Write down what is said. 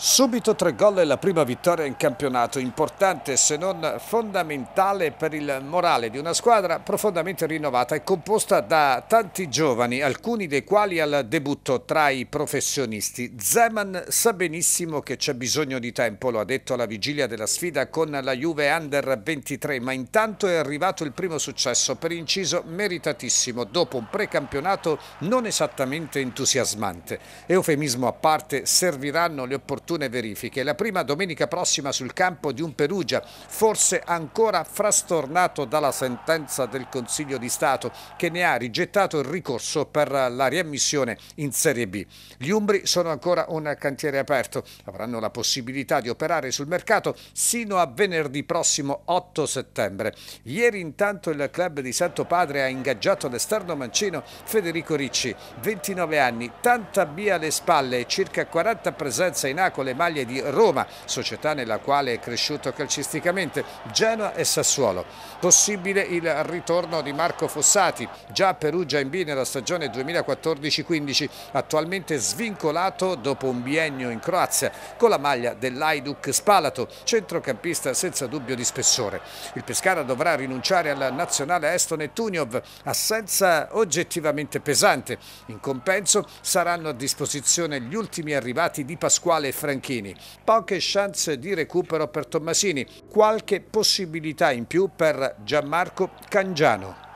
Subito tre gol e la prima vittoria in campionato, importante se non fondamentale per il morale di una squadra profondamente rinnovata e composta da tanti giovani, alcuni dei quali al debutto tra i professionisti. Zeman sa benissimo che c'è bisogno di tempo, lo ha detto alla vigilia della sfida con la Juve Under 23, ma intanto è arrivato il primo successo, per inciso meritatissimo, dopo un precampionato non esattamente entusiasmante. Eufemismo a parte, serviranno le opportunità opportune verifiche. La prima domenica prossima sul campo di un Perugia, forse ancora frastornato dalla sentenza del Consiglio di Stato che ne ha rigettato il ricorso per la riammissione in Serie B. Gli Umbri sono ancora un cantiere aperto, avranno la possibilità di operare sul mercato sino a venerdì prossimo 8 settembre. Ieri intanto il club di Santo Padre ha ingaggiato l'esterno mancino Federico Ricci, 29 anni, tanta via alle spalle e circa 40 presenze in acqua con le maglie di Roma, società nella quale è cresciuto calcisticamente, Genoa e Sassuolo. Possibile il ritorno di Marco Fossati, già a Perugia in B nella stagione 2014-15, attualmente svincolato dopo un biennio in Croazia con la maglia dell'Aiduk Spalato, centrocampista senza dubbio di spessore. Il Pescara dovrà rinunciare al nazionale estone Tuniov, assenza oggettivamente pesante. In compenso saranno a disposizione gli ultimi arrivati di Pasquale e Fred Franchini. Poche chance di recupero per Tommasini, qualche possibilità in più per Gianmarco Cangiano.